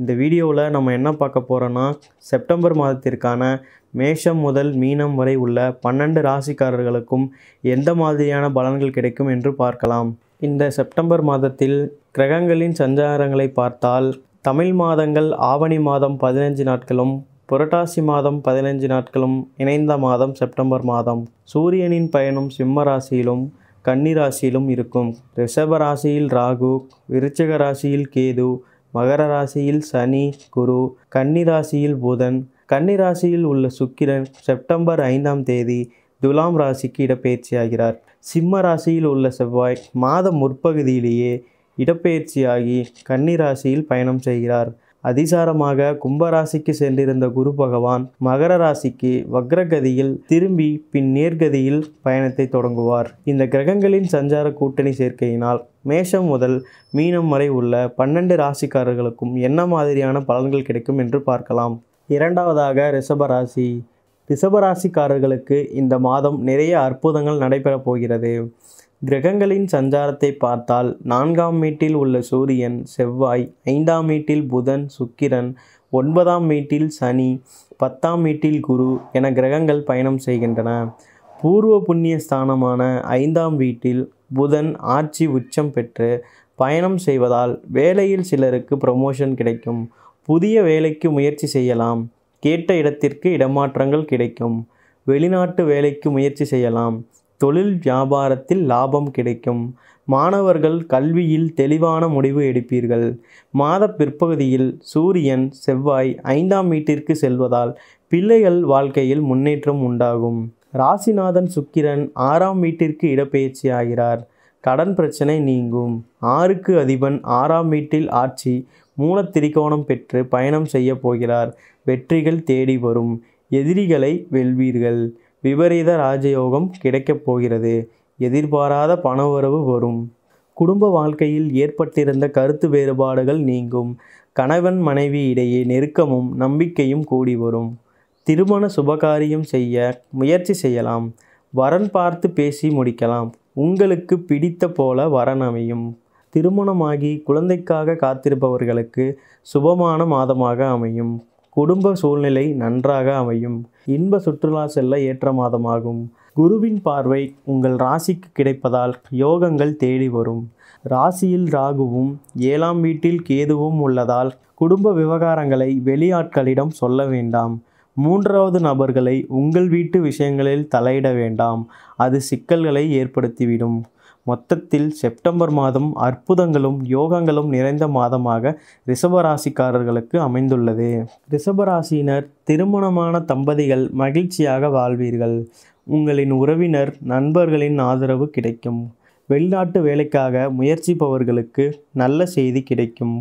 இந்த வீடியோவில் நம்ம என்ன பார்க்க போகிறோன்னா செப்டம்பர் மாதத்திற்கான மேஷம் முதல் மீனம் வரை உள்ள பன்னெண்டு ராசிக்காரர்களுக்கும் எந்த மாதிரியான பலன்கள் கிடைக்கும் என்று பார்க்கலாம் இந்த செப்டம்பர் மாதத்தில் கிரகங்களின் சஞ்சாரங்களை பார்த்தால் தமிழ் மாதங்கள் ஆவணி மாதம் பதினஞ்சு நாட்களும் புரட்டாசி மாதம் பதினைஞ்சு நாட்களும் இணைந்த மாதம் செப்டம்பர் மாதம் சூரியனின் பயணம் சிம்ம ராசியிலும் கன்னி ராசியிலும் இருக்கும் ரிஷப ராசியில் ராகு விருச்சக ராசியில் கேது மகர ராசியில் சனி குரு கன்னி ராசியில் புதன் கன்னி ராசியில் உள்ள சுக்கிரன் செப்டம்பர் ஐந்தாம் தேதி துலாம் ராசிக்கு இடப்பெயர்ச்சியாகிறார் சிம்ம ராசியில் உள்ள செவ்வாய் மாதம் முற்பகுதியிலேயே இடப்பெயர்ச்சியாகி கன்னிராசியில் பயணம் செய்கிறார் அதிசாரமாக கும்பராசிக்கு சென்றிருந்த குரு பகவான் மகர ராசிக்கு வக்ரகதியில் திரும்பி பின் நேர்கதியில் பயணத்தை தொடங்குவார் இந்த கிரகங்களின் சஞ்சார கூட்டணி சேர்க்கையினால் மேஷம் முதல் மீனம் வரை உள்ள பன்னெண்டு ராசிக்காரர்களுக்கும் என்ன மாதிரியான பலன்கள் கிடைக்கும் என்று பார்க்கலாம் இரண்டாவதாக ரிஷபராசி ரிஷபராசிக்காரர்களுக்கு இந்த மாதம் நிறைய அற்புதங்கள் நடைபெறப் போகிறது கிரகங்களின் சஞ்சாரத்தை பார்த்தால் நான்காம் வீட்டில் உள்ள சூரியன் செவ்வாய் ஐந்தாம் வீட்டில் புதன் சுக்கிரன் ஒன்பதாம் வீட்டில் சனி பத்தாம் வீட்டில் குரு என கிரகங்கள் பயணம் செய்கின்றன பூர்வ புண்ணிய ஸ்தானமான ஐந்தாம் வீட்டில் புதன் ஆட்சி உச்சம் பெற்று பயணம் செய்வதால் வேலையில் சிலருக்கு ப்ரமோஷன் கிடைக்கும் புதிய வேலைக்கு முயற்சி செய்யலாம் கேட்ட இடத்திற்கு இடமாற்றங்கள் கிடைக்கும் வெளிநாட்டு வேலைக்கு முயற்சி செய்யலாம் தொழில் வியாபாரத்தில் லாபம் கிடைக்கும் மாணவர்கள் கல்வியில் தெளிவான முடிவு எடுப்பீர்கள் மாத பிற்பகுதியில் சூரியன் செவ்வாய் ஐந்தாம் வீட்டிற்கு செல்வதால் பிள்ளைகள் வாழ்க்கையில் முன்னேற்றம் உண்டாகும் ராசிநாதன் சுக்கிரன் ஆறாம் வீட்டிற்கு இடப்பெயர்ச்சி ஆகிறார் கடன் பிரச்சனை நீங்கும் ஆறுக்கு அதிபன் ஆறாம் வீட்டில் ஆட்சி மூலத்திரிகோணம் பெற்று பயணம் செய்ய போகிறார் வெற்றிகள் தேடி வரும் எதிரிகளை வெல்வீர்கள் விபரீத ராஜயோகம் கிடைக்கப் போகிறது எதிர்பாராத பண உறவு வரும் குடும்ப வாழ்க்கையில் ஏற்பட்டிருந்த கருத்து வேறுபாடுகள் நீங்கும் கணவன் மனைவி இடையே நெருக்கமும் நம்பிக்கையும் கூடி வரும் திருமண சுபகாரியம் செய்ய முயற்சி செய்யலாம் வரன் பார்த்து பேசி முடிக்கலாம் உங்களுக்கு பிடித்த போல வரன் அமையும் திருமணமாகி குழந்தைக்காக காத்திருப்பவர்களுக்கு சுபமான மாதமாக அமையும் குடும்ப சூழ்நிலை நன்றாக அமையும் இன்ப சுற்றுலா செல்ல ஏற்ற மாதமாகும் குருவின் பார்வை உங்கள் ராசிக்கு கிடைப்பதால் யோகங்கள் தேடி வரும் ராசியில் ராகுவும் ஏழாம் வீட்டில் கேதுவும் உள்ளதால் குடும்ப விவகாரங்களை வெளியாட்களிடம் சொல்ல வேண்டாம் மூன்றாவது நபர்களை உங்கள் வீட்டு விஷயங்களில் தலையிட வேண்டாம் அது சிக்கல்களை ஏற்படுத்திவிடும் மொத்தத்தில் செப்டம்பர் மாதம் அற்புதங்களும் யோகங்களும் நிறைந்த மாதமாக ரிஷபராசிக்காரர்களுக்கு அமைந்துள்ளது ரிஷபராசியினர் திருமணமான தம்பதிகள் மகிழ்ச்சியாக வாழ்வீர்கள் உங்களின் உறவினர் நண்பர்களின் ஆதரவு கிடைக்கும் வெளிநாட்டு வேலைக்காக முயற்சிப்பவர்களுக்கு நல்ல செய்தி கிடைக்கும்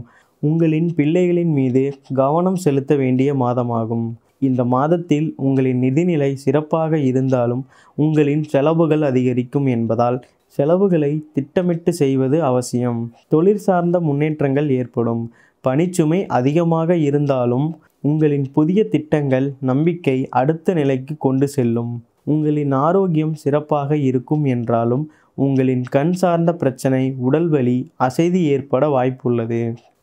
உங்களின் பிள்ளைகளின் மீது கவனம் செலுத்த வேண்டிய மாதமாகும் இந்த மாதத்தில் உங்களின் நிதிநிலை சிறப்பாக இருந்தாலும் உங்களின் செலவுகள் அதிகரிக்கும் என்பதால் செலவுகளை திட்டமிட்டு செய்வது அவசியம் தொழில் சார்ந்த முன்னேற்றங்கள் ஏற்படும் பணிச்சுமை அதிகமாக இருந்தாலும் உங்களின் புதிய திட்டங்கள் நம்பிக்கை அடுத்த நிலைக்கு கொண்டு செல்லும் உங்களின் ஆரோக்கியம் சிறப்பாக இருக்கும் என்றாலும் உங்களின் கண் சார்ந்த பிரச்சனை உடல் வலி அசைதி ஏற்பட வாய்ப்புள்ளது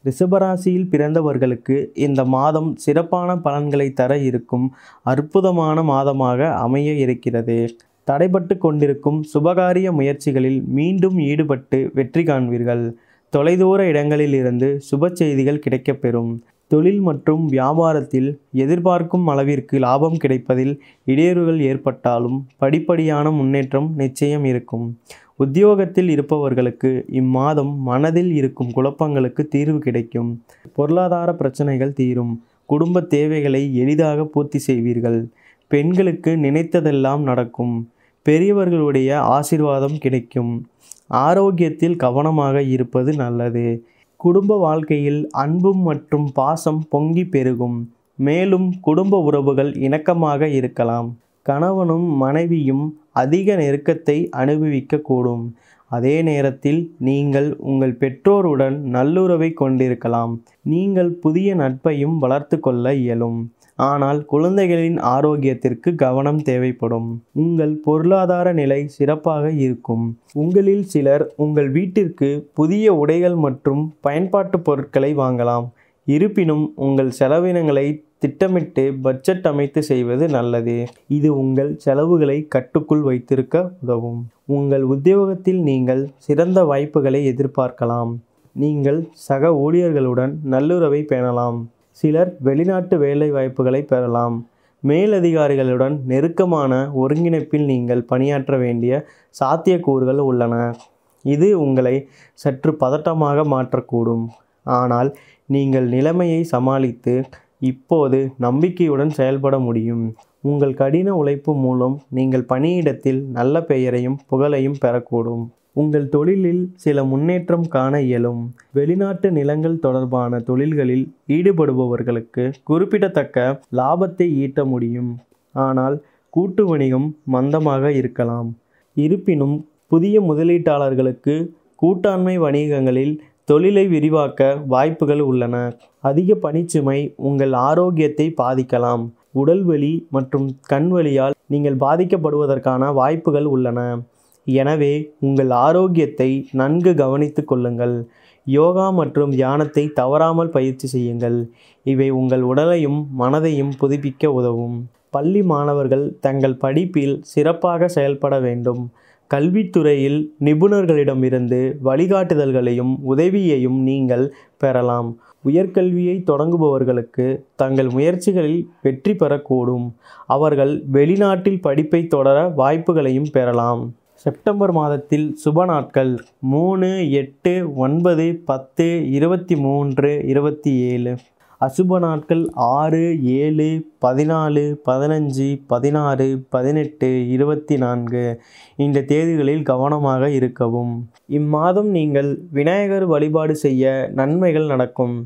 ரிஷபராசியில் பிறந்தவர்களுக்கு இந்த மாதம் சிறப்பான பலன்களை தர இருக்கும் அற்புதமான மாதமாக அமைய இருக்கிறது தடைபட்டு கொண்டிருக்கும் சுபகாரிய முயற்சிகளில் மீண்டும் ஈடுபட்டு வெற்றி காண்பீர்கள் தொலைதூர இடங்களில் இருந்து சுப செய்திகள் கிடைக்கப்பெறும் தொழில் மற்றும் வியாபாரத்தில் எதிர்பார்க்கும் அளவிற்கு லாபம் கிடைப்பதில் இடையூறுகள் ஏற்பட்டாலும் படிப்படியான முன்னேற்றம் நிச்சயம் இருக்கும் உத்தியோகத்தில் இருப்பவர்களுக்கு இம்மாதம் மனதில் இருக்கும் குழப்பங்களுக்கு தீர்வு கிடைக்கும் பொருளாதார பிரச்சனைகள் தீரும் குடும்ப தேவைகளை எளிதாக பூர்த்தி செய்வீர்கள் பெண்களுக்கு நினைத்ததெல்லாம் நடக்கும் பெரியவர்களுடைய ஆசிர்வாதம் கிடைக்கும் ஆரோக்கியத்தில் கவனமாக இருப்பது நல்லது குடும்ப வாழ்க்கையில் அன்பும் மற்றும் பாசம் பொங்கி பெருகும் மேலும் குடும்ப உறவுகள் இணக்கமாக இருக்கலாம் கணவனும் மனைவியும் அதிக நெருக்கத்தை அனுபவிக்கக்கூடும் அதே நேரத்தில் நீங்கள் உங்கள் பெற்றோருடன் நல்லுறவை கொண்டிருக்கலாம் நீங்கள் புதிய நட்பையும் வளர்த்து கொள்ள இயலும் ஆனால் குழந்தைகளின் ஆரோக்கியத்திற்கு கவனம் தேவைப்படும் உங்கள் பொருளாதார நிலை சிறப்பாக இருக்கும் உங்களில் சிலர் உங்கள் வீட்டிற்கு புதிய உடைகள் மற்றும் பயன்பாட்டு பொருட்களை வாங்கலாம் இருப்பினும் உங்கள் செலவினங்களை திட்டமிட்டு பட்ஜெட் அமைத்து செய்வது நல்லது இது உங்கள் செலவுகளை கட்டுக்குள் வைத்திருக்க உதவும் உங்கள் உத்தியோகத்தில் நீங்கள் சிறந்த வாய்ப்புகளை எதிர்பார்க்கலாம் நீங்கள் சக ஊழியர்களுடன் நல்லுறவை பேணலாம் சிலர் வெளிநாட்டு வேலை வாய்ப்புகளை பெறலாம் மேலதிகாரிகளுடன் நெருக்கமான ஒருங்கிணைப்பில் நீங்கள் பணியாற்ற வேண்டிய சாத்தியக்கூறுகள் உள்ளன இது உங்களை சற்று பதட்டமாக மாற்றக்கூடும் ஆனால் நீங்கள் நிலைமையை சமாளித்து இப்போது நம்பிக்கையுடன் செயல்பட முடியும் உங்கள் கடின உழைப்பு மூலம் நீங்கள் பணியிடத்தில் நல்ல பெயரையும் புகழையும் பெறக்கூடும் உங்கள் தொழிலில் சில முன்னேற்றம் காண இயலும் வெளிநாட்டு நிலங்கள் தொடர்பான தொழில்களில் ஈடுபடுபவர்களுக்கு குறிப்பிடத்தக்க லாபத்தை ஈட்ட முடியும் ஆனால் கூட்டு வணிகம் மந்தமாக இருக்கலாம் இருப்பினும் புதிய முதலீட்டாளர்களுக்கு கூட்டாண்மை வணிகங்களில் தொழிலை விரிவாக்க வாய்ப்புகள் உள்ளன அதிக பணிச்சுமை உங்கள் ஆரோக்கியத்தை பாதிக்கலாம் உடல்வலி மற்றும் கண் நீங்கள் பாதிக்கப்படுவதற்கான வாய்ப்புகள் உள்ளன எனவே உங்கள் ஆரோக்கியத்தை நன்கு கவனித்து கொள்ளுங்கள் யோகா மற்றும் தியானத்தை தவறாமல் பயிற்சி செய்யுங்கள் இவை உங்கள் உடலையும் மனதையும் புதுப்பிக்க உதவும் பள்ளி மாணவர்கள் தங்கள் படிப்பில் சிறப்பாக செயல்பட வேண்டும் கல்வித்துறையில் நிபுணர்களிடமிருந்து வழிகாட்டுதல்களையும் உதவியையும் நீங்கள் பெறலாம் உயர்கல்வியை தொடங்குபவர்களுக்கு தங்கள் முயற்சிகளில் வெற்றி பெறக்கூடும் அவர்கள் வெளிநாட்டில் படிப்பை தொடர வாய்ப்புகளையும் பெறலாம் செப்டம்பர் மாதத்தில் சுப நாட்கள் மூணு எட்டு ஒன்பது பத்து இருபத்தி மூன்று இருபத்தி ஏழு அசுப நாட்கள் ஆறு ஏழு பதினாலு பதினஞ்சு பதினாறு பதினெட்டு இருபத்தி நான்கு இந்த தேதிகளில் கவனமாக இருக்கவும் இம்மாதம் நீங்கள் விநாயகர் வழிபாடு செய்ய நன்மைகள் நடக்கும்